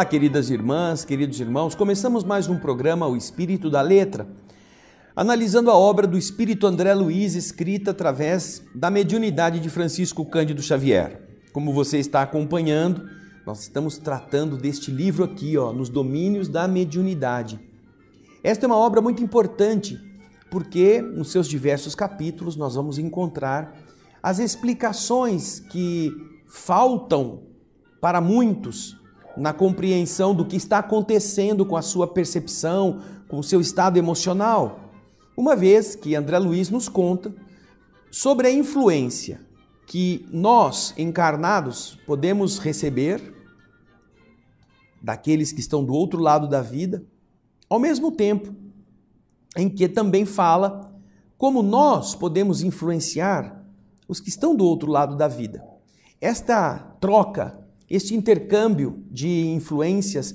Olá, queridas irmãs, queridos irmãos. Começamos mais um programa O Espírito da Letra, analisando a obra do espírito André Luiz escrita através da mediunidade de Francisco Cândido Xavier. Como você está acompanhando, nós estamos tratando deste livro aqui, ó, Nos Domínios da Mediunidade. Esta é uma obra muito importante, porque nos seus diversos capítulos nós vamos encontrar as explicações que faltam para muitos na compreensão do que está acontecendo com a sua percepção, com o seu estado emocional. Uma vez que André Luiz nos conta sobre a influência que nós, encarnados, podemos receber daqueles que estão do outro lado da vida, ao mesmo tempo em que também fala como nós podemos influenciar os que estão do outro lado da vida. Esta troca este intercâmbio de influências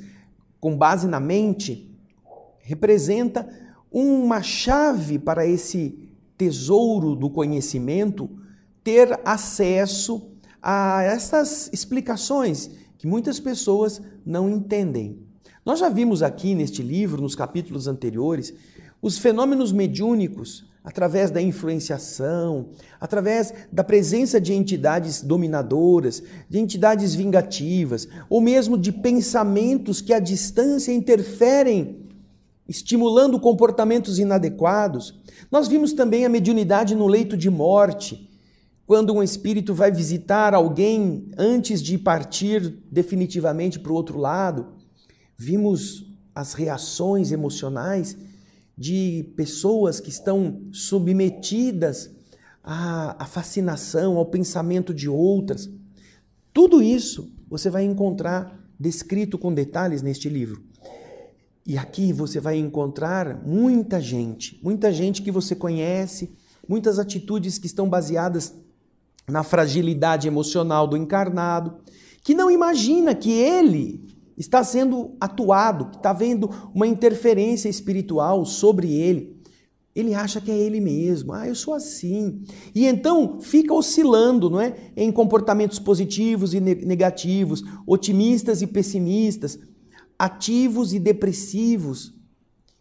com base na mente representa uma chave para esse tesouro do conhecimento ter acesso a essas explicações que muitas pessoas não entendem. Nós já vimos aqui neste livro, nos capítulos anteriores, os fenômenos mediúnicos, através da influenciação, através da presença de entidades dominadoras, de entidades vingativas, ou mesmo de pensamentos que à distância interferem, estimulando comportamentos inadequados. Nós vimos também a mediunidade no leito de morte, quando um espírito vai visitar alguém antes de partir definitivamente para o outro lado. Vimos as reações emocionais de pessoas que estão submetidas à, à fascinação, ao pensamento de outras. Tudo isso você vai encontrar descrito com detalhes neste livro. E aqui você vai encontrar muita gente, muita gente que você conhece, muitas atitudes que estão baseadas na fragilidade emocional do encarnado, que não imagina que ele está sendo atuado, está vendo uma interferência espiritual sobre ele, ele acha que é ele mesmo. Ah, eu sou assim. E então fica oscilando, não é? Em comportamentos positivos e negativos, otimistas e pessimistas, ativos e depressivos.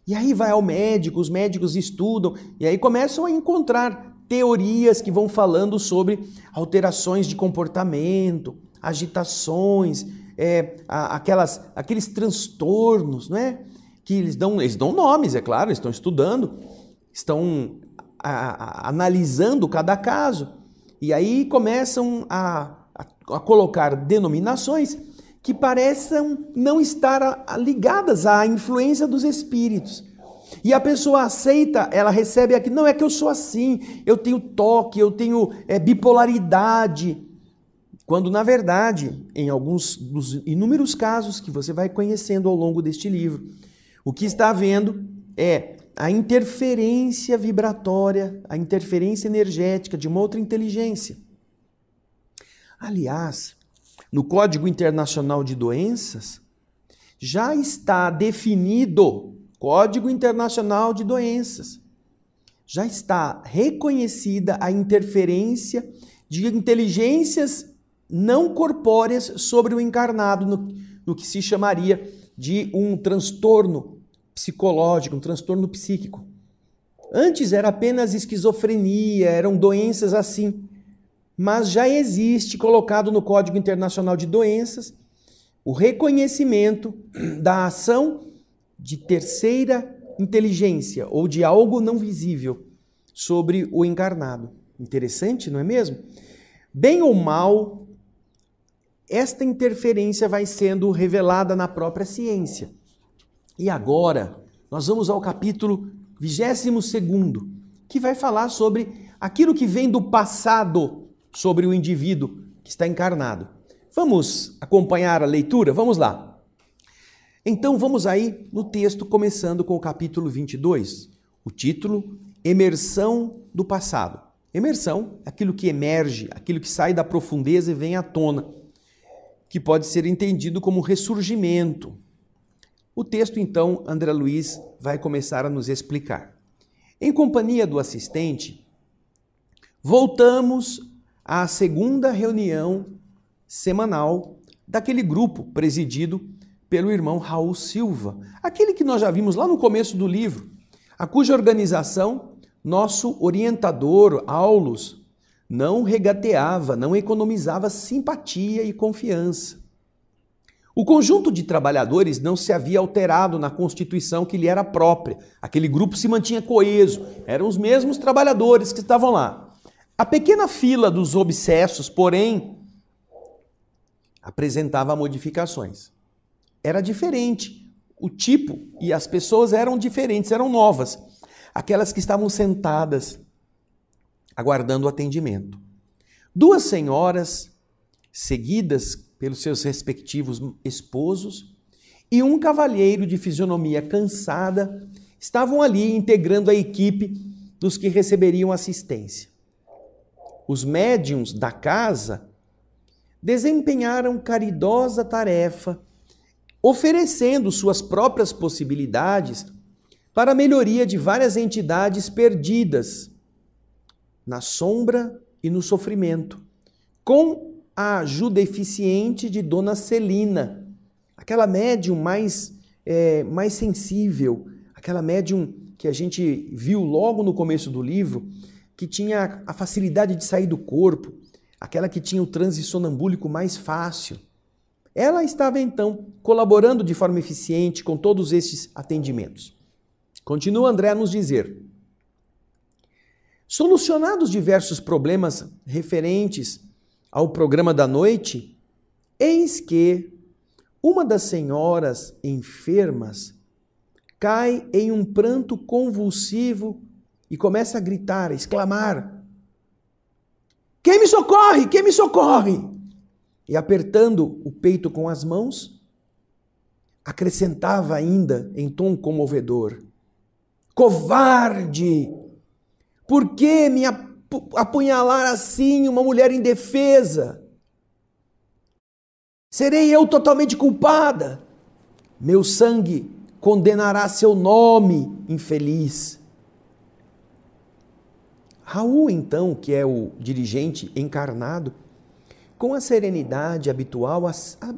E aí vai ao médico, os médicos estudam e aí começam a encontrar teorias que vão falando sobre alterações de comportamento, agitações, é, aquelas, aqueles transtornos, não é? Que eles dão, eles dão nomes, é claro, eles estão estudando, estão a, a, analisando cada caso. E aí começam a, a colocar denominações que pareçam não estar ligadas à influência dos espíritos. E a pessoa aceita, ela recebe aqui, não é que eu sou assim, eu tenho toque, eu tenho é, bipolaridade, quando, na verdade, em alguns dos inúmeros casos que você vai conhecendo ao longo deste livro, o que está havendo é a interferência vibratória, a interferência energética de uma outra inteligência. Aliás, no Código Internacional de Doenças, já está definido Código Internacional de Doenças. Já está reconhecida a interferência de inteligências não corpóreas sobre o encarnado, no, no que se chamaria de um transtorno psicológico, um transtorno psíquico. Antes era apenas esquizofrenia, eram doenças assim. Mas já existe colocado no Código Internacional de Doenças o reconhecimento da ação de terceira inteligência ou de algo não visível sobre o encarnado. Interessante, não é mesmo? Bem ou mal, esta interferência vai sendo revelada na própria ciência. E agora, nós vamos ao capítulo 22, que vai falar sobre aquilo que vem do passado sobre o indivíduo que está encarnado. Vamos acompanhar a leitura? Vamos lá. Então vamos aí no texto, começando com o capítulo 22. O título: Emersão do Passado. Emersão, é aquilo que emerge, aquilo que sai da profundeza e vem à tona que pode ser entendido como ressurgimento. O texto, então, André Luiz vai começar a nos explicar. Em companhia do assistente, voltamos à segunda reunião semanal daquele grupo presidido pelo irmão Raul Silva, aquele que nós já vimos lá no começo do livro, a cuja organização nosso orientador, Aulus, não regateava, não economizava simpatia e confiança. O conjunto de trabalhadores não se havia alterado na constituição que lhe era própria. Aquele grupo se mantinha coeso, eram os mesmos trabalhadores que estavam lá. A pequena fila dos obsessos, porém, apresentava modificações. Era diferente. O tipo e as pessoas eram diferentes, eram novas. Aquelas que estavam sentadas aguardando o atendimento. Duas senhoras, seguidas pelos seus respectivos esposos, e um cavalheiro de fisionomia cansada, estavam ali integrando a equipe dos que receberiam assistência. Os médiums da casa desempenharam caridosa tarefa, oferecendo suas próprias possibilidades para a melhoria de várias entidades perdidas na sombra e no sofrimento, com a ajuda eficiente de Dona Celina, aquela médium mais, é, mais sensível, aquela médium que a gente viu logo no começo do livro, que tinha a facilidade de sair do corpo, aquela que tinha o transe sonambúlico mais fácil. Ela estava então colaborando de forma eficiente com todos esses atendimentos. Continua André a nos dizer: Solucionados diversos problemas referentes ao programa da noite, eis que uma das senhoras enfermas cai em um pranto convulsivo e começa a gritar, a exclamar: Quem me socorre? Quem me socorre? E apertando o peito com as mãos, acrescentava ainda em tom comovedor: Covarde! Por que me apunhalar assim uma mulher indefesa? Serei eu totalmente culpada? Meu sangue condenará seu nome infeliz. Raul, então, que é o dirigente encarnado, com a serenidade habitual,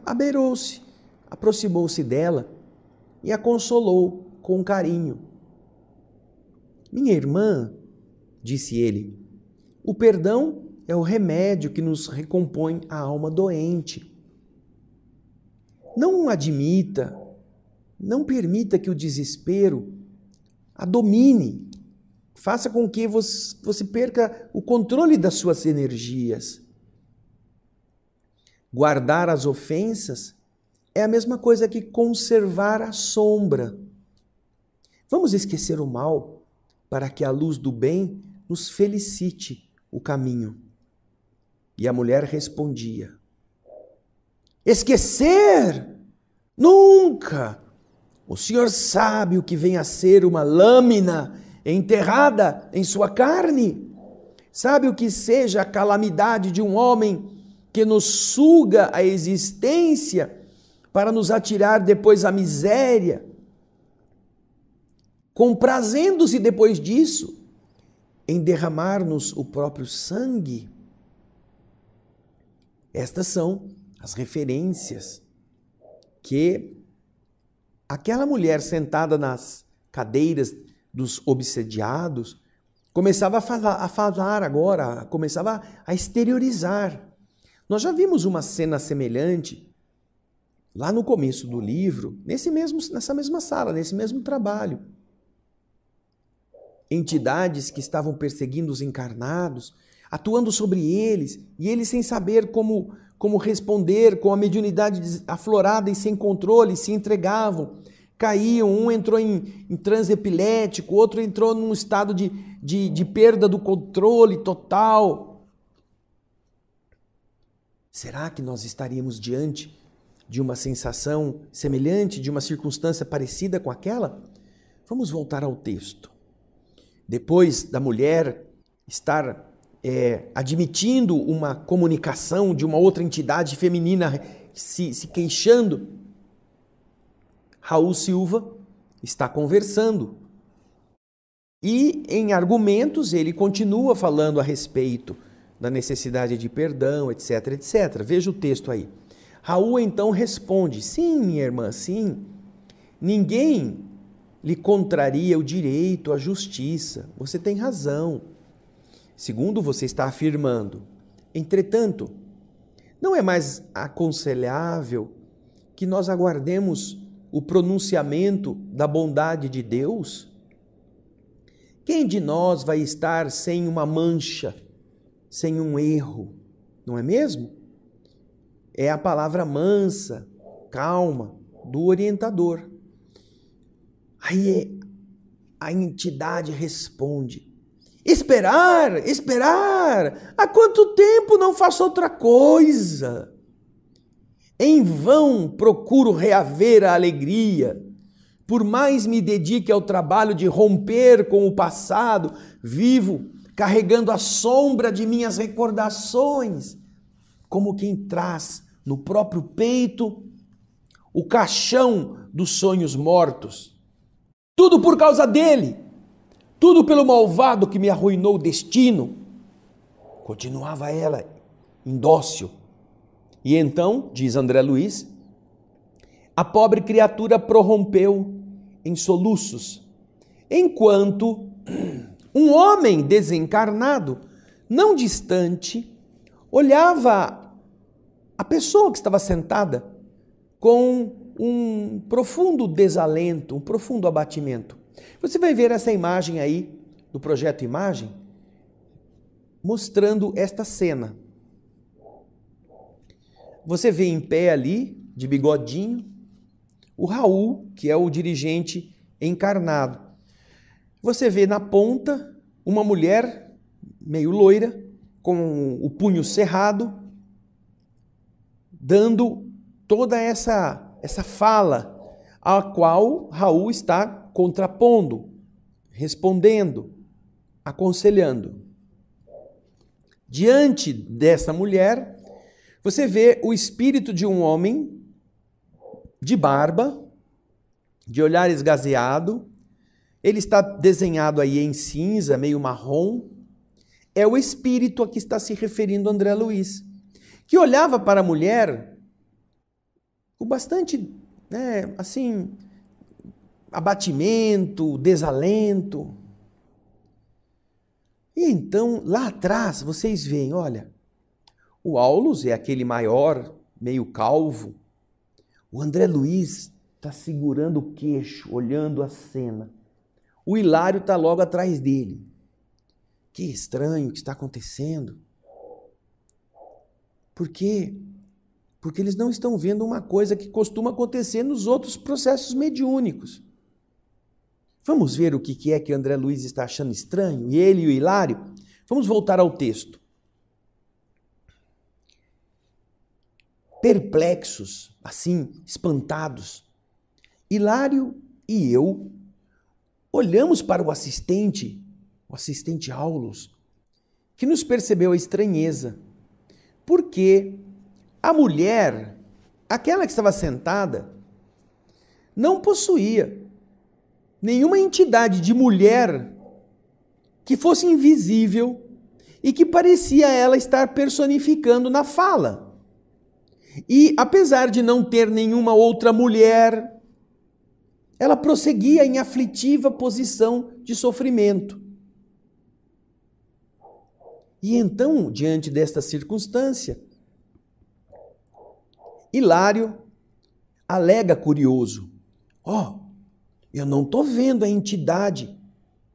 abeirou-se, aproximou-se dela e a consolou com carinho. Minha irmã, disse ele. O perdão é o remédio que nos recompõe a alma doente. Não admita, não permita que o desespero a domine. Faça com que você perca o controle das suas energias. Guardar as ofensas é a mesma coisa que conservar a sombra. Vamos esquecer o mal para que a luz do bem nos felicite o caminho. E a mulher respondia: Esquecer? Nunca! O Senhor sabe o que vem a ser uma lâmina enterrada em sua carne. Sabe o que seja a calamidade de um homem que nos suga a existência para nos atirar depois à miséria, comprazendo-se depois disso em derramar-nos o próprio sangue. Estas são as referências que aquela mulher sentada nas cadeiras dos obsediados começava a falar, a falar agora, começava a exteriorizar. Nós já vimos uma cena semelhante lá no começo do livro, nesse mesmo, nessa mesma sala, nesse mesmo trabalho entidades que estavam perseguindo os encarnados, atuando sobre eles, e eles sem saber como, como responder, com a mediunidade aflorada e sem controle, se entregavam, caíam, um entrou em, em transe epilético, outro entrou num estado de, de, de perda do controle total. Será que nós estaríamos diante de uma sensação semelhante, de uma circunstância parecida com aquela? Vamos voltar ao texto depois da mulher estar é, admitindo uma comunicação de uma outra entidade feminina eh, se, se queixando, Raul Silva está conversando. E em argumentos ele continua falando a respeito da necessidade de perdão, etc, etc. Veja o texto aí. Raul então responde: Sim, minha irmã, sim. Ninguém lhe contraria o direito à justiça. Você tem razão. Segundo você está afirmando. Entretanto, não é mais aconselhável que nós aguardemos o pronunciamento da bondade de Deus? Quem de nós vai estar sem uma mancha, sem um erro? Não é mesmo? É a palavra mansa, calma do orientador. Aí é, a entidade responde: Esperar, esperar! Há quanto tempo não faço outra coisa? Em vão procuro reaver a alegria. Por mais me dedique ao trabalho de romper com o passado, vivo carregando a sombra de minhas recordações, como quem traz no próprio peito o caixão dos sonhos mortos. Tudo por causa dele. Tudo pelo malvado que me arruinou o destino. Continuava ela, indócil. E então, diz André Luiz, a pobre criatura prorrompeu em soluços, enquanto um homem desencarnado, não distante, olhava a pessoa que estava sentada com um profundo desalento, um profundo abatimento. Você vai ver essa imagem aí do projeto Imagem mostrando esta cena. Você vê em pé ali, de bigodinho, o Raul, que é o dirigente encarnado. Você vê na ponta uma mulher meio loira, com o punho cerrado, dando toda essa essa fala, a qual Raul está contrapondo, respondendo, aconselhando. Diante dessa mulher, você vê o espírito de um homem de barba, de olhar esgazeado. Ele está desenhado aí em cinza, meio marrom. É o espírito a que está se referindo André Luiz, que olhava para a mulher com bastante, né, assim, abatimento, desalento. E então, lá atrás, vocês veem, olha, o Aulus é aquele maior, meio calvo. O André Luiz está segurando o queixo, olhando a cena. O Hilário está logo atrás dele. Que estranho o que está acontecendo. Porque porque eles não estão vendo uma coisa que costuma acontecer nos outros processos mediúnicos. Vamos ver o que é que André Luiz está achando estranho, e ele e o Hilário? Vamos voltar ao texto. Perplexos, assim, espantados, Hilário e eu olhamos para o assistente, o assistente Aulos, que nos percebeu a estranheza, porque a mulher, aquela que estava sentada, não possuía nenhuma entidade de mulher que fosse invisível e que parecia ela estar personificando na fala. E apesar de não ter nenhuma outra mulher, ela prosseguia em aflitiva posição de sofrimento. E então, diante desta circunstância, Hilário alega curioso: Ó, oh, eu não estou vendo a entidade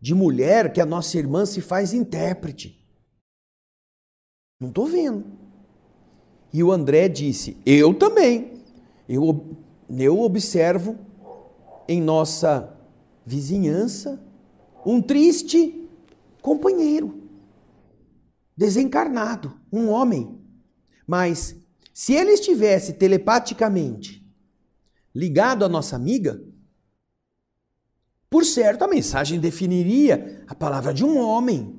de mulher que a nossa irmã se faz intérprete. Não estou vendo. E o André disse: Eu também. Eu, eu observo em nossa vizinhança um triste companheiro, desencarnado, um homem, mas se ele estivesse telepaticamente ligado à nossa amiga, por certo a mensagem definiria a palavra de um homem,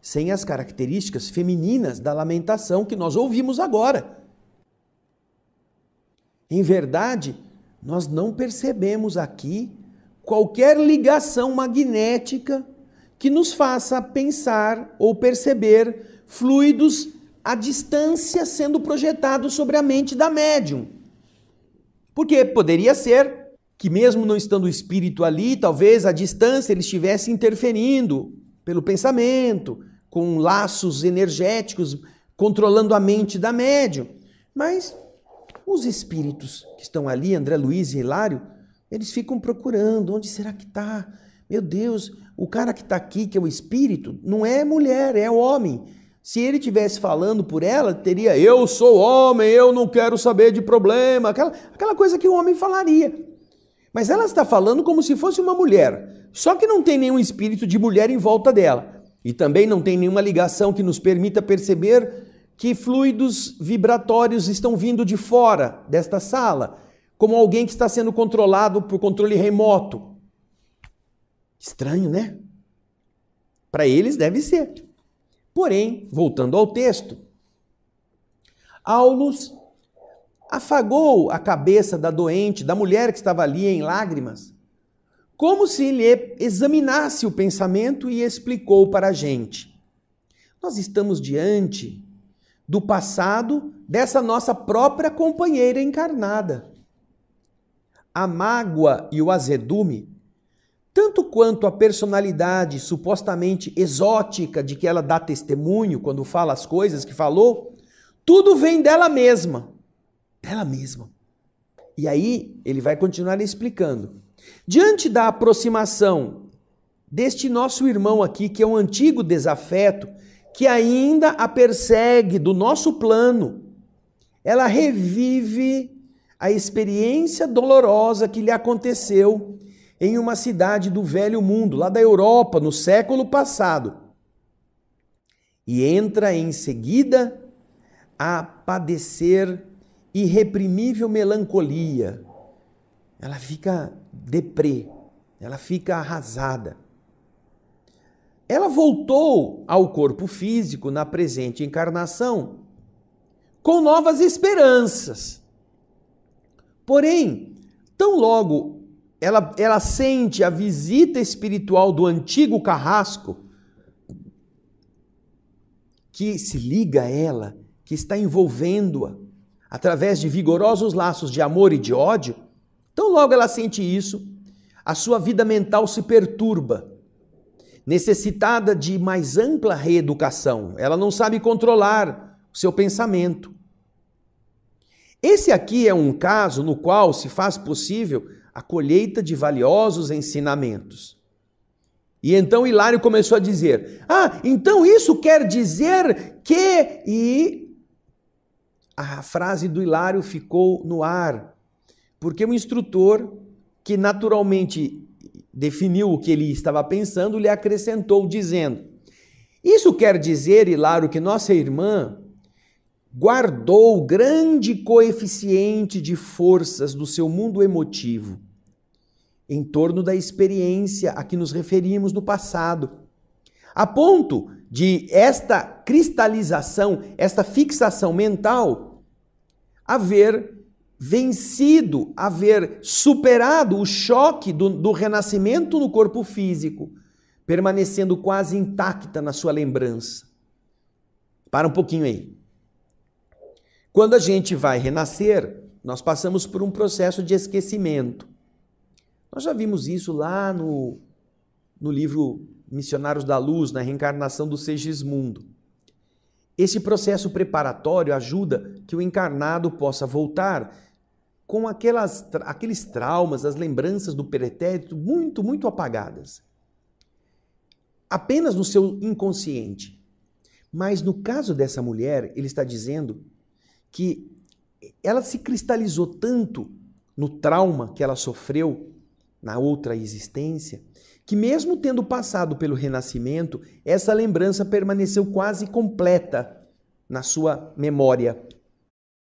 sem as características femininas da lamentação que nós ouvimos agora. Em verdade, nós não percebemos aqui qualquer ligação magnética que nos faça pensar ou perceber fluidos a distância sendo projetado sobre a mente da médium. Porque poderia ser que, mesmo não estando o espírito ali, talvez a distância ele estivesse interferindo pelo pensamento, com laços energéticos, controlando a mente da médium. Mas os espíritos que estão ali, André Luiz e Hilário, eles ficam procurando: onde será que está? Meu Deus, o cara que está aqui, que é o espírito, não é mulher, é homem. Se ele tivesse falando por ela, teria eu sou homem, eu não quero saber de problema, aquela, aquela coisa que o um homem falaria. Mas ela está falando como se fosse uma mulher, só que não tem nenhum espírito de mulher em volta dela. E também não tem nenhuma ligação que nos permita perceber que fluidos vibratórios estão vindo de fora desta sala, como alguém que está sendo controlado por controle remoto. Estranho, né? Para eles deve ser. Porém, voltando ao texto, Aulus afagou a cabeça da doente, da mulher que estava ali em lágrimas, como se lhe examinasse o pensamento e explicou para a gente. Nós estamos diante do passado dessa nossa própria companheira encarnada. A mágoa e o azedume tanto quanto a personalidade supostamente exótica de que ela dá testemunho quando fala as coisas que falou, tudo vem dela mesma. Dela mesma. E aí ele vai continuar explicando. Diante da aproximação deste nosso irmão aqui, que é um antigo desafeto, que ainda a persegue do nosso plano, ela revive a experiência dolorosa que lhe aconteceu em uma cidade do Velho Mundo, lá da Europa, no século passado. E entra em seguida a padecer irreprimível melancolia. Ela fica deprê, ela fica arrasada. Ela voltou ao corpo físico na presente encarnação com novas esperanças. Porém, tão logo ela, ela sente a visita espiritual do antigo carrasco que se liga a ela, que está envolvendo-a através de vigorosos laços de amor e de ódio. Então, logo ela sente isso, a sua vida mental se perturba, necessitada de mais ampla reeducação. Ela não sabe controlar o seu pensamento. Esse aqui é um caso no qual se faz possível a colheita de valiosos ensinamentos. E então Hilário começou a dizer: Ah, então isso quer dizer que. E a frase do Hilário ficou no ar, porque o instrutor, que naturalmente definiu o que ele estava pensando, lhe acrescentou, dizendo: Isso quer dizer, Hilário, que nossa irmã guardou grande coeficiente de forças do seu mundo emotivo em torno da experiência a que nos referimos no passado. A ponto de esta cristalização, esta fixação mental, haver vencido, haver superado o choque do, do renascimento no corpo físico, permanecendo quase intacta na sua lembrança. Para um pouquinho aí. Quando a gente vai renascer, nós passamos por um processo de esquecimento. Nós já vimos isso lá no, no livro Missionários da Luz, na reencarnação do Segismundo. Esse processo preparatório ajuda que o encarnado possa voltar com aquelas, aqueles traumas, as lembranças do pretérito muito, muito apagadas. Apenas no seu inconsciente. Mas no caso dessa mulher, ele está dizendo que ela se cristalizou tanto no trauma que ela sofreu na outra existência, que mesmo tendo passado pelo renascimento, essa lembrança permaneceu quase completa na sua memória.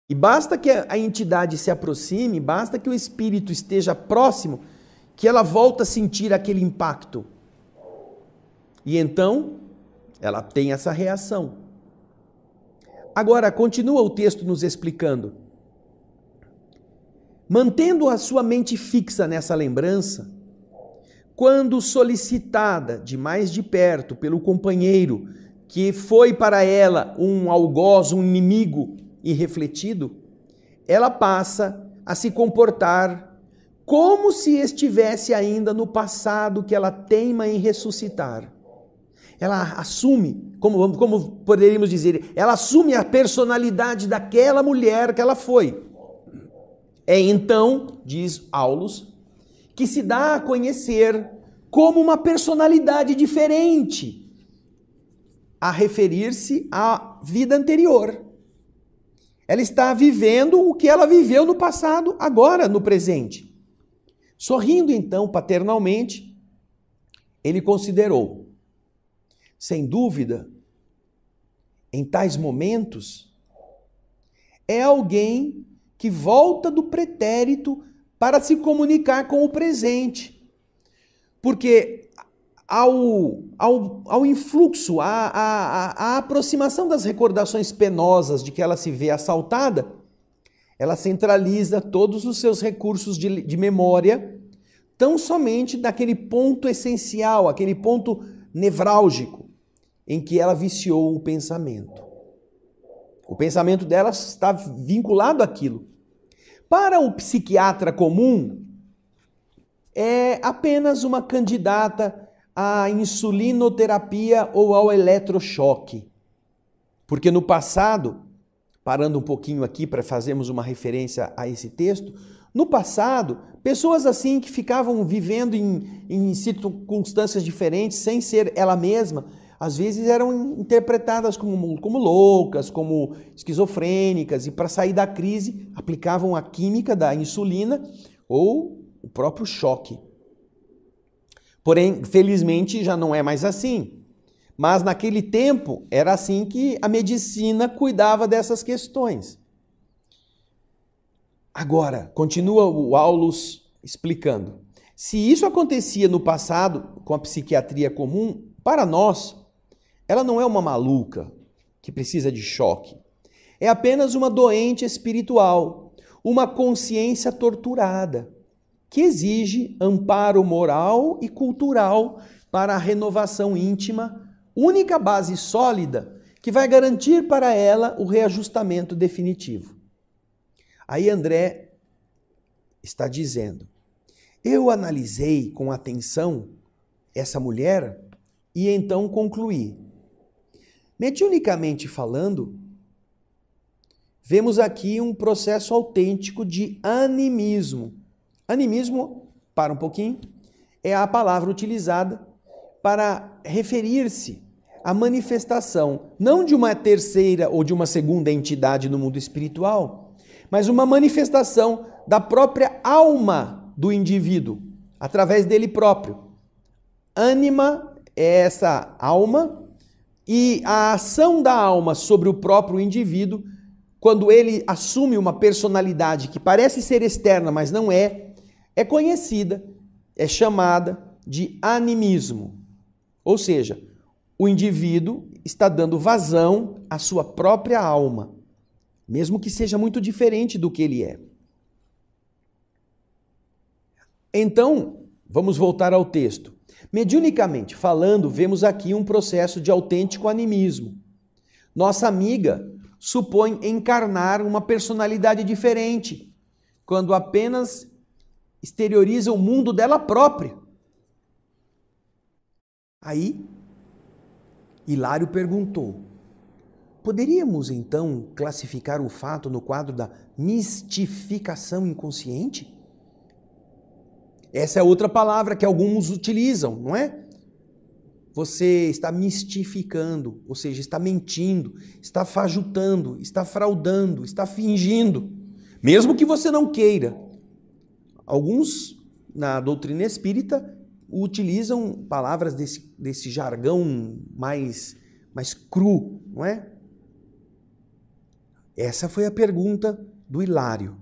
E basta que a entidade se aproxime, basta que o espírito esteja próximo, que ela volta a sentir aquele impacto. E então, ela tem essa reação. Agora, continua o texto nos explicando. Mantendo a sua mente fixa nessa lembrança, quando solicitada de mais de perto pelo companheiro que foi para ela um algoz, um inimigo irrefletido, ela passa a se comportar como se estivesse ainda no passado que ela teima em ressuscitar. Ela assume, como, como poderíamos dizer, ela assume a personalidade daquela mulher que ela foi. É então, diz Aulus, que se dá a conhecer como uma personalidade diferente a referir-se à vida anterior. Ela está vivendo o que ela viveu no passado, agora, no presente. Sorrindo então paternalmente, ele considerou: sem dúvida, em tais momentos, é alguém que volta do pretérito para se comunicar com o presente. Porque ao, ao, ao influxo, à, à, à aproximação das recordações penosas de que ela se vê assaltada, ela centraliza todos os seus recursos de, de memória tão somente daquele ponto essencial, aquele ponto nevrálgico em que ela viciou o pensamento. O pensamento dela está vinculado àquilo. Para o psiquiatra comum, é apenas uma candidata à insulinoterapia ou ao eletrochoque. Porque no passado, parando um pouquinho aqui para fazermos uma referência a esse texto, no passado, pessoas assim que ficavam vivendo em, em circunstâncias diferentes, sem ser ela mesma, às vezes eram interpretadas como, como loucas, como esquizofrênicas, e para sair da crise aplicavam a química da insulina ou o próprio choque. Porém, felizmente já não é mais assim. Mas naquele tempo era assim que a medicina cuidava dessas questões. Agora, continua o Aulus explicando. Se isso acontecia no passado com a psiquiatria comum, para nós, ela não é uma maluca que precisa de choque. É apenas uma doente espiritual, uma consciência torturada, que exige amparo moral e cultural para a renovação íntima, única base sólida que vai garantir para ela o reajustamento definitivo. Aí André está dizendo: Eu analisei com atenção essa mulher e então concluí Mediunicamente falando, vemos aqui um processo autêntico de animismo. Animismo, para um pouquinho, é a palavra utilizada para referir-se à manifestação não de uma terceira ou de uma segunda entidade no mundo espiritual, mas uma manifestação da própria alma do indivíduo, através dele próprio. Anima é essa alma e a ação da alma sobre o próprio indivíduo, quando ele assume uma personalidade que parece ser externa, mas não é, é conhecida, é chamada de animismo. Ou seja, o indivíduo está dando vazão à sua própria alma, mesmo que seja muito diferente do que ele é. Então, vamos voltar ao texto. Mediunicamente falando, vemos aqui um processo de autêntico animismo. Nossa amiga supõe encarnar uma personalidade diferente, quando apenas exterioriza o mundo dela própria. Aí, Hilário perguntou: poderíamos então classificar o fato no quadro da mistificação inconsciente? Essa é outra palavra que alguns utilizam, não é? Você está mistificando, ou seja, está mentindo, está fajutando, está fraudando, está fingindo, mesmo que você não queira. Alguns na doutrina espírita utilizam palavras desse, desse jargão mais, mais cru, não é? Essa foi a pergunta do Hilário.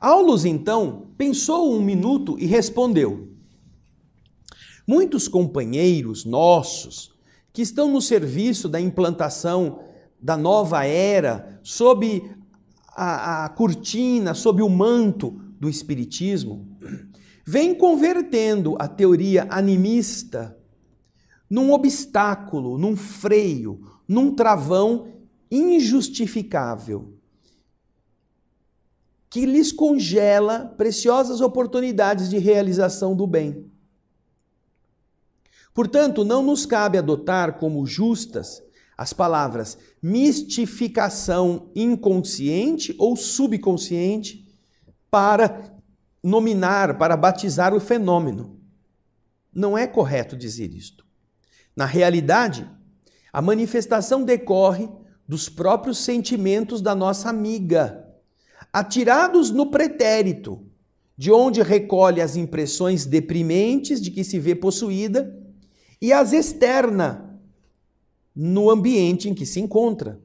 Aulos, então, pensou um minuto e respondeu: Muitos companheiros nossos que estão no serviço da implantação da nova era sob a, a cortina, sob o manto do Espiritismo, vem convertendo a teoria animista num obstáculo, num freio, num travão injustificável que lhes congela preciosas oportunidades de realização do bem. Portanto, não nos cabe adotar como justas as palavras mistificação inconsciente ou subconsciente para nominar, para batizar o fenômeno. Não é correto dizer isto. Na realidade, a manifestação decorre dos próprios sentimentos da nossa amiga atirados no pretérito, de onde recolhe as impressões deprimentes de que se vê possuída e as externa no ambiente em que se encontra.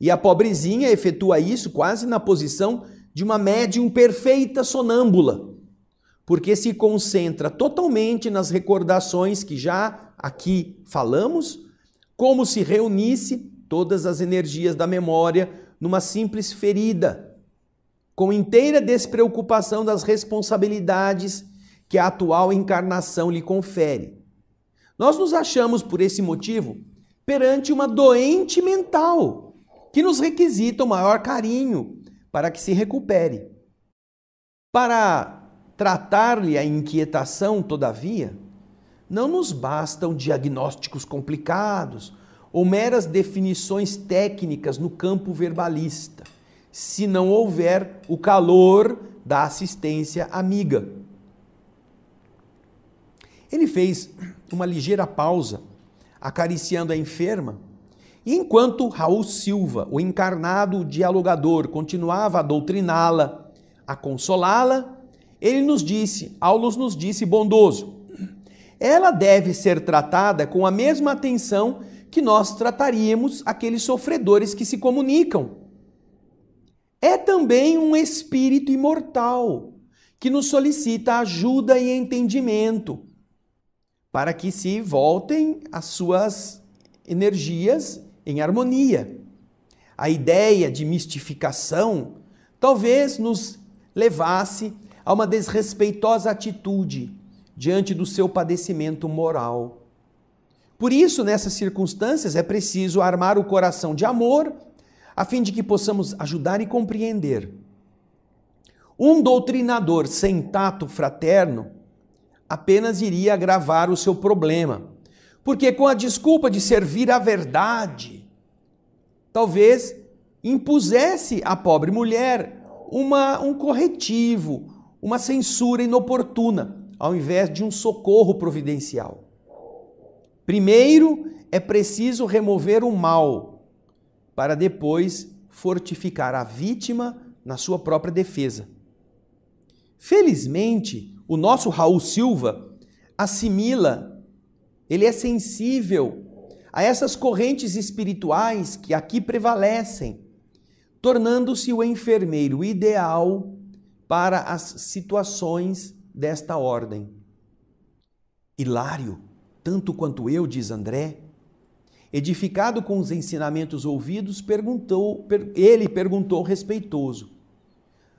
E a pobrezinha efetua isso quase na posição de uma médium perfeita sonâmbula, porque se concentra totalmente nas recordações que já aqui falamos, como se reunisse todas as energias da memória numa simples ferida com inteira despreocupação das responsabilidades que a atual encarnação lhe confere. Nós nos achamos, por esse motivo, perante uma doente mental que nos requisita o maior carinho para que se recupere. Para tratar-lhe a inquietação, todavia, não nos bastam diagnósticos complicados ou meras definições técnicas no campo verbalista se não houver o calor da assistência amiga. Ele fez uma ligeira pausa, acariciando a enferma, e enquanto Raul Silva, o encarnado dialogador, continuava a doutriná-la, a consolá-la, ele nos disse, Aulus nos disse bondoso, ela deve ser tratada com a mesma atenção que nós trataríamos aqueles sofredores que se comunicam é também um espírito imortal que nos solicita ajuda e entendimento para que se voltem as suas energias em harmonia. A ideia de mistificação talvez nos levasse a uma desrespeitosa atitude diante do seu padecimento moral. Por isso, nessas circunstâncias, é preciso armar o coração de amor a fim de que possamos ajudar e compreender. Um doutrinador sem tato fraterno apenas iria agravar o seu problema, porque com a desculpa de servir à verdade, talvez impusesse à pobre mulher uma, um corretivo, uma censura inoportuna, ao invés de um socorro providencial. Primeiro, é preciso remover o mal para depois fortificar a vítima na sua própria defesa. Felizmente, o nosso Raul Silva assimila, ele é sensível a essas correntes espirituais que aqui prevalecem, tornando-se o enfermeiro ideal para as situações desta ordem. Hilário, tanto quanto eu, diz André, Edificado com os ensinamentos ouvidos, perguntou, ele perguntou respeitoso: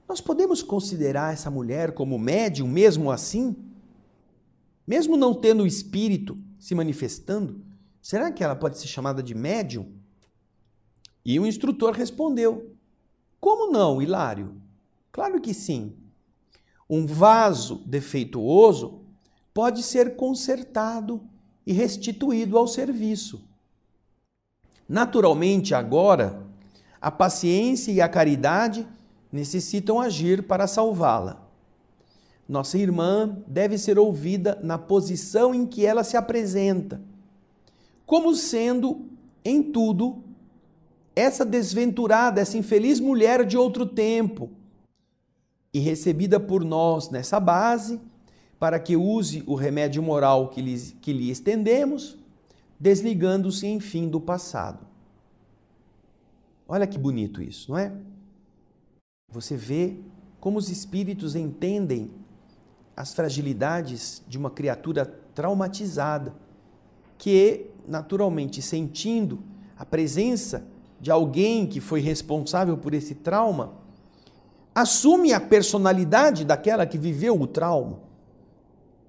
Nós podemos considerar essa mulher como médium mesmo assim? Mesmo não tendo o espírito se manifestando, será que ela pode ser chamada de médium? E o instrutor respondeu: Como não, Hilário? Claro que sim. Um vaso defeituoso pode ser consertado e restituído ao serviço Naturalmente, agora, a paciência e a caridade necessitam agir para salvá-la. Nossa irmã deve ser ouvida na posição em que ela se apresenta, como sendo, em tudo, essa desventurada, essa infeliz mulher de outro tempo, e recebida por nós nessa base, para que use o remédio moral que lhe, que lhe estendemos desligando-se, enfim, do passado. Olha que bonito isso, não é? Você vê como os espíritos entendem as fragilidades de uma criatura traumatizada, que, naturalmente, sentindo a presença de alguém que foi responsável por esse trauma, assume a personalidade daquela que viveu o trauma,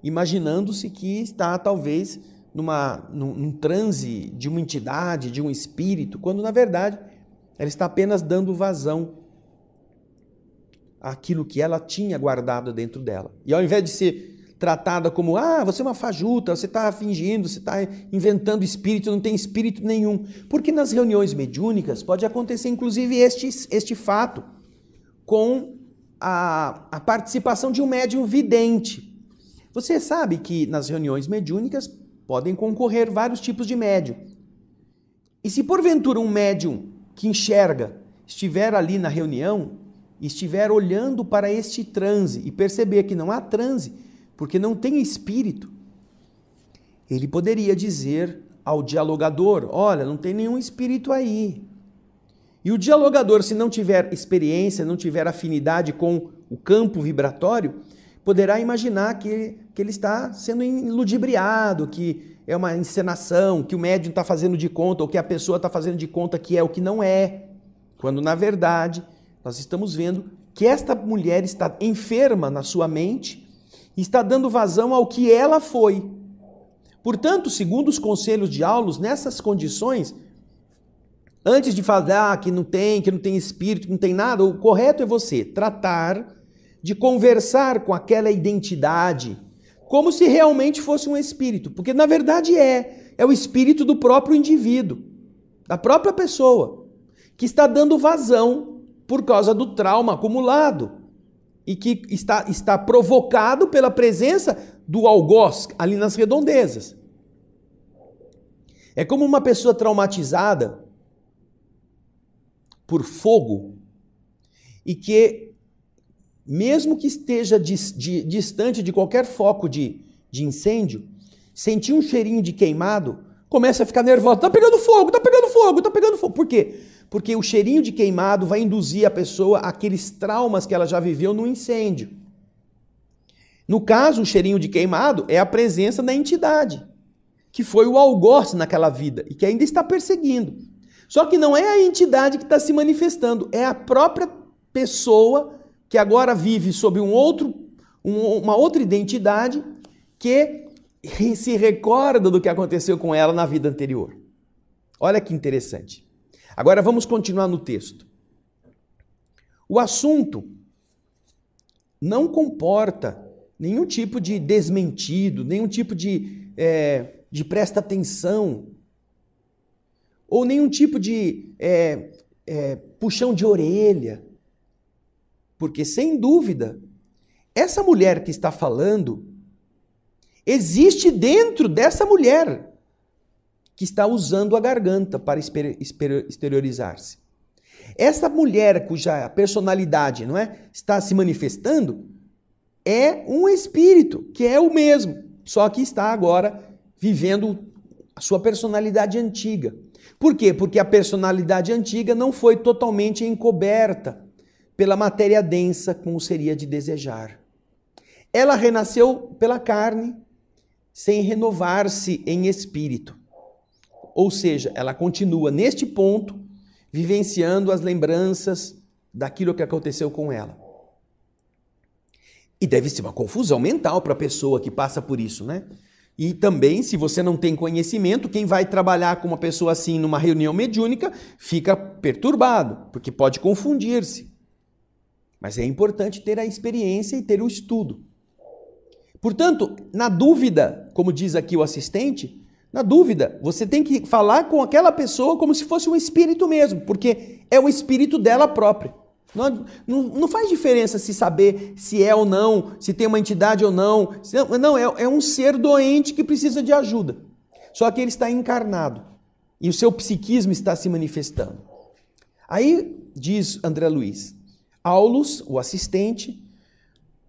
imaginando-se que está talvez numa, num, num transe de uma entidade, de um espírito, quando na verdade ela está apenas dando vazão àquilo que ela tinha guardado dentro dela. E ao invés de ser tratada como, ah, você é uma fajuta, você está fingindo, você está inventando espírito, não tem espírito nenhum. Porque nas reuniões mediúnicas pode acontecer inclusive este, este fato com a, a participação de um médium vidente. Você sabe que nas reuniões mediúnicas Podem concorrer vários tipos de médium. E se porventura um médium que enxerga estiver ali na reunião, estiver olhando para este transe e perceber que não há transe, porque não tem espírito, ele poderia dizer ao dialogador: Olha, não tem nenhum espírito aí. E o dialogador, se não tiver experiência, não tiver afinidade com o campo vibratório, poderá imaginar que, que ele está sendo ludibriado, que é uma encenação, que o médium está fazendo de conta, ou que a pessoa está fazendo de conta que é o que não é. Quando, na verdade, nós estamos vendo que esta mulher está enferma na sua mente e está dando vazão ao que ela foi. Portanto, segundo os conselhos de Aulos, nessas condições, antes de falar que não tem, que não tem espírito, que não tem nada, o correto é você tratar de conversar com aquela identidade, como se realmente fosse um espírito, porque na verdade é, é o espírito do próprio indivíduo, da própria pessoa, que está dando vazão por causa do trauma acumulado e que está, está provocado pela presença do algoz ali nas redondezas. É como uma pessoa traumatizada por fogo e que mesmo que esteja distante de qualquer foco de, de incêndio, sentir um cheirinho de queimado, começa a ficar nervosa. Tá pegando fogo, tá pegando fogo, tá pegando fogo. Por quê? Porque o cheirinho de queimado vai induzir a pessoa aqueles traumas que ela já viveu no incêndio. No caso, o cheirinho de queimado é a presença da entidade, que foi o algoz naquela vida e que ainda está perseguindo. Só que não é a entidade que está se manifestando, é a própria pessoa que agora vive sob um outro, um, uma outra identidade que se recorda do que aconteceu com ela na vida anterior. Olha que interessante. Agora vamos continuar no texto. O assunto não comporta nenhum tipo de desmentido, nenhum tipo de, é, de presta atenção, ou nenhum tipo de é, é, puxão de orelha. Porque, sem dúvida, essa mulher que está falando existe dentro dessa mulher que está usando a garganta para exteriorizar-se. Essa mulher cuja personalidade não é, está se manifestando é um espírito que é o mesmo, só que está agora vivendo a sua personalidade antiga. Por quê? Porque a personalidade antiga não foi totalmente encoberta pela matéria densa, como seria de desejar. Ela renasceu pela carne, sem renovar-se em espírito. Ou seja, ela continua neste ponto, vivenciando as lembranças daquilo que aconteceu com ela. E deve ser uma confusão mental para a pessoa que passa por isso, né? E também, se você não tem conhecimento, quem vai trabalhar com uma pessoa assim numa reunião mediúnica fica perturbado, porque pode confundir-se. Mas é importante ter a experiência e ter o estudo. Portanto, na dúvida, como diz aqui o assistente, na dúvida, você tem que falar com aquela pessoa como se fosse um espírito mesmo, porque é o espírito dela própria. Não, não, não faz diferença se saber se é ou não, se tem uma entidade ou não. Não, não é, é um ser doente que precisa de ajuda. Só que ele está encarnado e o seu psiquismo está se manifestando. Aí diz André Luiz: Aulus, o assistente,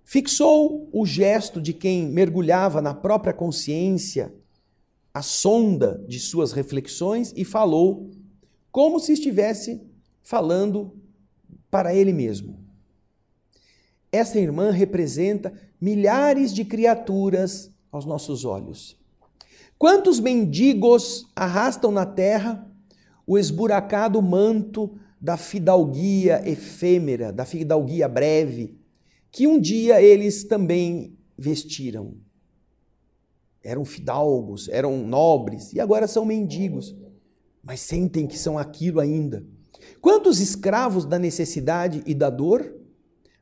fixou o gesto de quem mergulhava na própria consciência a sonda de suas reflexões e falou como se estivesse falando para ele mesmo. Essa irmã representa milhares de criaturas aos nossos olhos. Quantos mendigos arrastam na terra o esburacado manto da fidalguia efêmera, da fidalguia breve, que um dia eles também vestiram. Eram fidalgos, eram nobres e agora são mendigos, mas sentem que são aquilo ainda. Quantos escravos da necessidade e da dor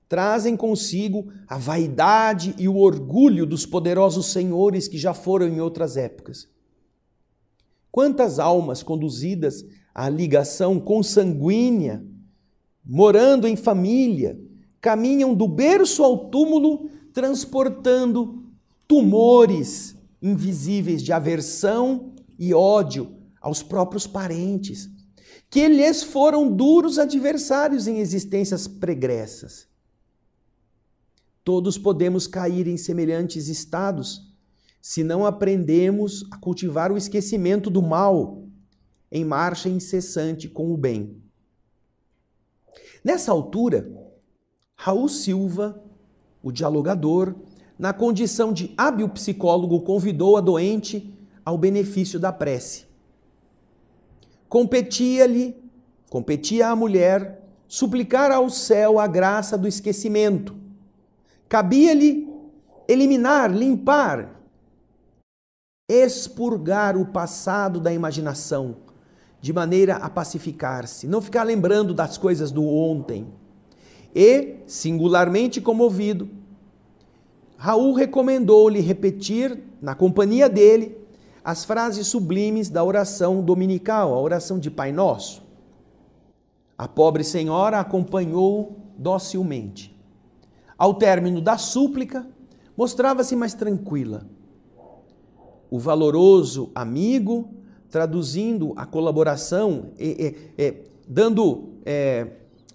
trazem consigo a vaidade e o orgulho dos poderosos senhores que já foram em outras épocas? Quantas almas conduzidas à ligação consanguínea, morando em família, caminham do berço ao túmulo transportando tumores invisíveis de aversão e ódio aos próprios parentes, que lhes foram duros adversários em existências pregressas. Todos podemos cair em semelhantes estados se não aprendemos a cultivar o esquecimento do mal em marcha incessante com o bem. Nessa altura, Raul Silva, o dialogador, na condição de hábil psicólogo, convidou a doente ao benefício da prece. Competia-lhe, competia à mulher, suplicar ao céu a graça do esquecimento. Cabia-lhe eliminar, limpar expurgar o passado da imaginação, de maneira a pacificar-se, não ficar lembrando das coisas do ontem. E, singularmente comovido, Raul recomendou-lhe repetir, na companhia dele, as frases sublimes da oração dominical, a oração de Pai Nosso. A pobre senhora acompanhou docilmente. Ao término da súplica, mostrava-se mais tranquila o valoroso amigo, traduzindo a colaboração, é, é, é, dando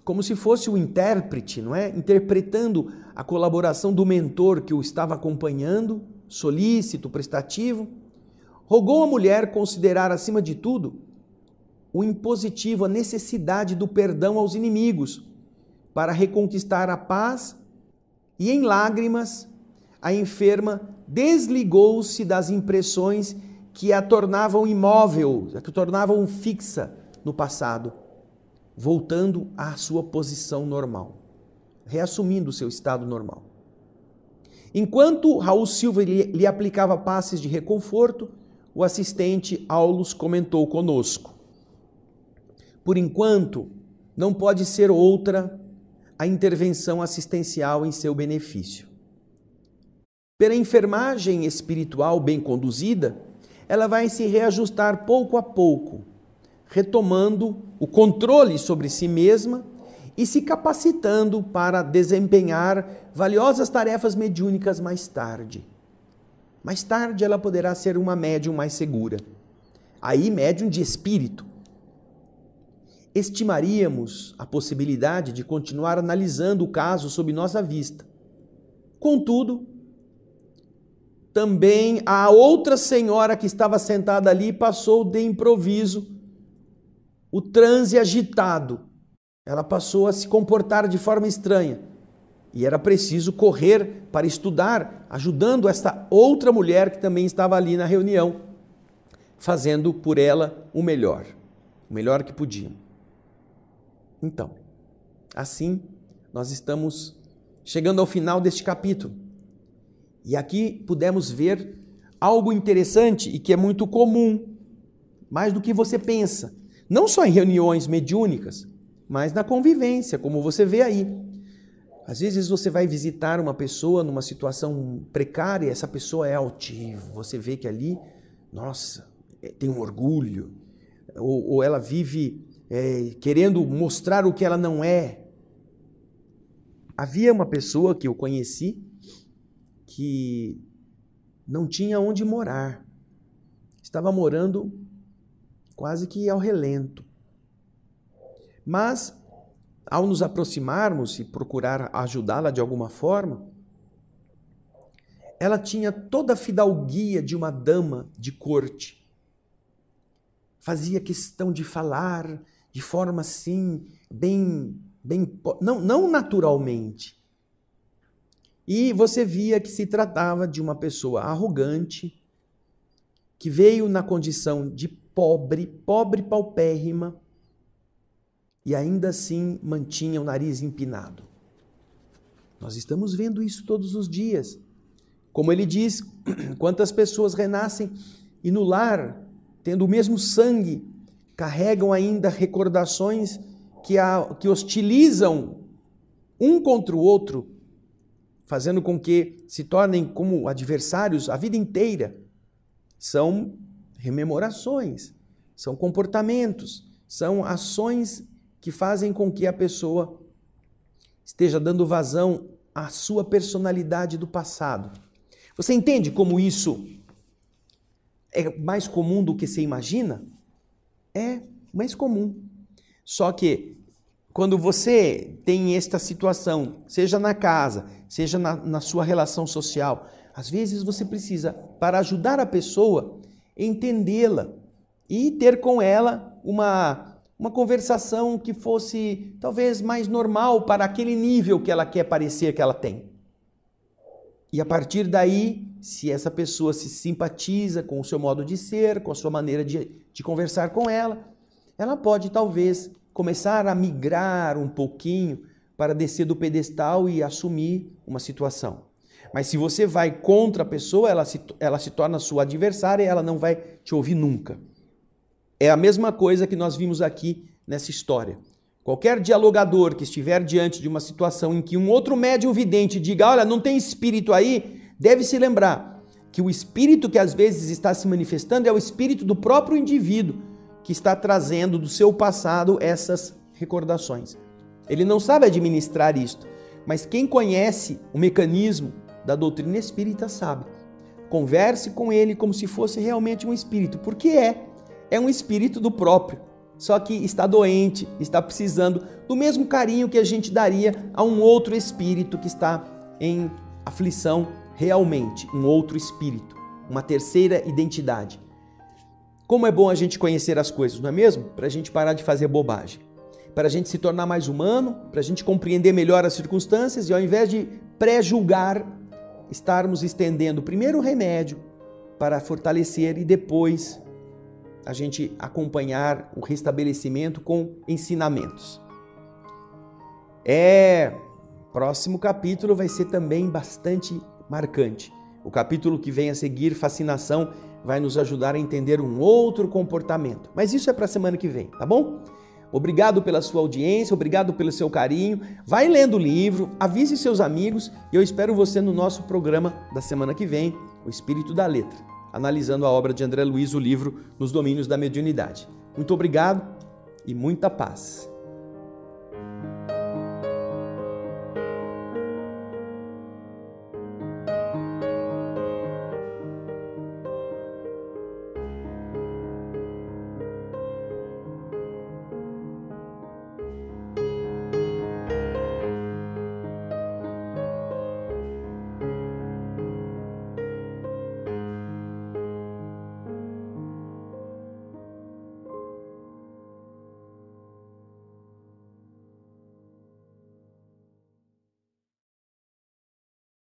como se fosse o intérprete, não é? Interpretando a colaboração do mentor que o estava acompanhando, solícito, prestativo. Rogou a mulher considerar, acima de tudo, o impositivo, a necessidade do perdão aos inimigos, para reconquistar a paz e, em lágrimas, a enferma desligou-se das impressões que a tornavam imóvel, que a tornavam fixa no passado, voltando à sua posição normal, reassumindo o seu estado normal. Enquanto Raul Silva lhe aplicava passes de reconforto, o assistente Aulus comentou conosco: Por enquanto, não pode ser outra a intervenção assistencial em seu benefício. Pela enfermagem espiritual bem conduzida, ela vai se reajustar pouco a pouco, retomando o controle sobre si mesma e se capacitando para desempenhar valiosas tarefas mediúnicas mais tarde. Mais tarde ela poderá ser uma médium mais segura. Aí, médium de espírito. Estimaríamos a possibilidade de continuar analisando o caso sob nossa vista. Contudo, também a outra senhora que estava sentada ali passou de improviso o transe agitado. Ela passou a se comportar de forma estranha. E era preciso correr para estudar, ajudando esta outra mulher que também estava ali na reunião, fazendo por ela o melhor, o melhor que podia. Então, assim, nós estamos chegando ao final deste capítulo. E aqui pudemos ver algo interessante e que é muito comum, mais do que você pensa, não só em reuniões mediúnicas, mas na convivência, como você vê aí. Às vezes você vai visitar uma pessoa numa situação precária, essa pessoa é altiva, você vê que ali, nossa, é, tem um orgulho, ou, ou ela vive é, querendo mostrar o que ela não é. Havia uma pessoa que eu conheci que não tinha onde morar. Estava morando quase que ao relento. Mas, ao nos aproximarmos e procurar ajudá-la de alguma forma, ela tinha toda a fidalguia de uma dama de corte. Fazia questão de falar de forma assim, bem, bem não, não naturalmente, e você via que se tratava de uma pessoa arrogante, que veio na condição de pobre, pobre paupérrima, e ainda assim mantinha o nariz empinado. Nós estamos vendo isso todos os dias. Como ele diz, quantas pessoas renascem e no lar, tendo o mesmo sangue, carregam ainda recordações que, a, que hostilizam um contra o outro fazendo com que se tornem como adversários a vida inteira. São rememorações, são comportamentos, são ações que fazem com que a pessoa esteja dando vazão à sua personalidade do passado. Você entende como isso é mais comum do que se imagina? É mais comum. Só que quando você tem esta situação, seja na casa, seja na, na sua relação social, às vezes você precisa, para ajudar a pessoa, entendê-la e ter com ela uma, uma conversação que fosse talvez mais normal para aquele nível que ela quer parecer que ela tem. E a partir daí, se essa pessoa se simpatiza com o seu modo de ser, com a sua maneira de, de conversar com ela, ela pode talvez começar a migrar um pouquinho para descer do pedestal e assumir uma situação. Mas se você vai contra a pessoa, ela se, ela se torna sua adversária e ela não vai te ouvir nunca. É a mesma coisa que nós vimos aqui nessa história. Qualquer dialogador que estiver diante de uma situação em que um outro médium vidente diga: Olha, não tem espírito aí, deve se lembrar que o espírito que às vezes está se manifestando é o espírito do próprio indivíduo, que está trazendo do seu passado essas recordações. Ele não sabe administrar isto, mas quem conhece o mecanismo da doutrina espírita sabe. Converse com ele como se fosse realmente um espírito, porque é. É um espírito do próprio, só que está doente, está precisando do mesmo carinho que a gente daria a um outro espírito que está em aflição realmente, um outro espírito, uma terceira identidade. Como é bom a gente conhecer as coisas, não é mesmo? Para a gente parar de fazer bobagem, para a gente se tornar mais humano, para a gente compreender melhor as circunstâncias e ao invés de pré-julgar, estarmos estendendo primeiro o remédio para fortalecer e depois a gente acompanhar o restabelecimento com ensinamentos. É, próximo capítulo vai ser também bastante marcante. O capítulo que vem a seguir, fascinação vai nos ajudar a entender um outro comportamento. Mas isso é para a semana que vem, tá bom? Obrigado pela sua audiência, obrigado pelo seu carinho. Vai lendo o livro, avise seus amigos e eu espero você no nosso programa da semana que vem, O Espírito da Letra, analisando a obra de André Luiz, o livro Nos Domínios da Mediunidade. Muito obrigado e muita paz.